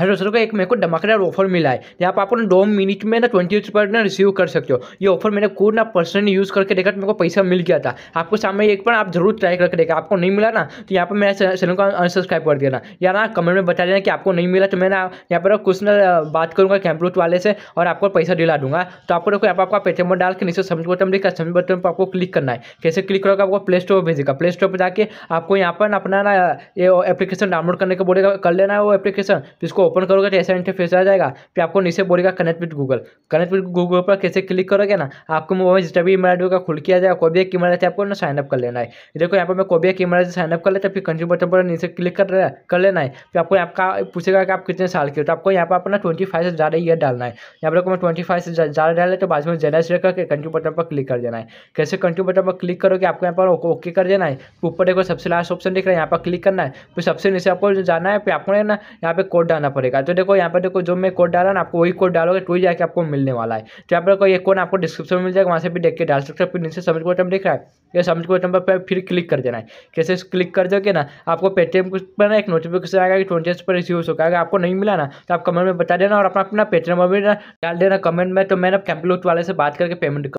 hello sir का एक मेरे को धमाकेदार ऑफर मिला है यहाँ पर आप दो मिनट में ना ट्वेंटी रुपये ना रिसीव कर सकते हो ये ऑफर मैंने खुद ना पर्सनली यूज़ करके देखा तो मेरे को पैसा मिल गया था आपको सामने एक बार आप जरूर ट्राई करके देखा आपको नहीं मिला ना तो यहाँ पर मैं चैनल को अनसब्सक्राइब कर देना या ना कमेंट में बता देना कि आपको नहीं मिला तो मैं ना यहाँ पर कुछ ना बात करूँगा कैंप्रूट वाले से और आपको पैसा दिला दूंगा तो आपको देखो आपका पेटीएम पर डाल के नीचे समझ बटन देखा समझ बटन पर आपको क्लिक करना है कैसे क्लिक करोगे आपको प्ले स्टोर पर भेजेगा प्ले स्टोर पर जाकर आपको यहाँ पर अपना ना ये एप्लीकेशन डाउनलोड करने का बोलेगा कर लेना है वो एप्लीकेशन जिसको तो ओपन करोगे तो ऐसा इंटरफेस आ जाएगा फिर आपको नीचे बोलेगा connect with Google connect with Google पर कैसे क्लिक करोगे ना आपको मोबाइल जितना भी इमराइड होगा खुल किया जाएगा कोई भी एक ईमेल से आपको ना साइनअप कर लेना है देखो यहाँ पर मैं कोई भी एक इमराइड से साइनअप कर लेता फिर कंट्री बटन पर नीचे क्लिक कर कर लेना है फिर आपको आपका पूछेगा कि आप कितने साल के हो तो आपको यहाँ पर अपना ट्वेंटी फाइव से ज़्यादा ईयर डालना है यहाँ पर मैं ट्वेंटी फाइव से ज़्यादा डाले तो बाद में ज़्यादा से करके कंट्री बटन पर क्लिक कर देना है कैसे कंट्री बटन पर क्लिक करोगे आपको यहाँ पर ओके कर देना है ऊपर देखो सबसे लास्ट ऑप्शन दिख रहा है यहाँ पर क्लिक करना है फिर सबसे नीचे आपको जाना है फिर आपको ना यहाँ पर कोड डालना करना पड़ेगा तो देखो यहाँ पर देखो जो मैं कोड डाला ना आपको वही कोड डालोगे तो ही जाकर आपको मिलने वाला है तो यहाँ पर कोई एक कोड आपको डिस्क्रिप्शन में मिल जाएगा वहाँ से भी देख के डाल सकते हो फिर नीचे सबमिट बटन दिख रहा है ये सबमिट बटन पर फिर क्लिक कर देना है कैसे क्लिक कर दोगे ना आपको पेटीएम पर ना एक नोटिफिकेशन आएगा कि ट्वेंटी पर रिसीव हो सका अगर आपको नहीं मिला ना तो आप कमेंट में बता देना और अपना अपना पेटीएम नंबर भी डाल देना कमेंट में तो मैंने ना कैंपलूट वाले से बात करके पेमेंट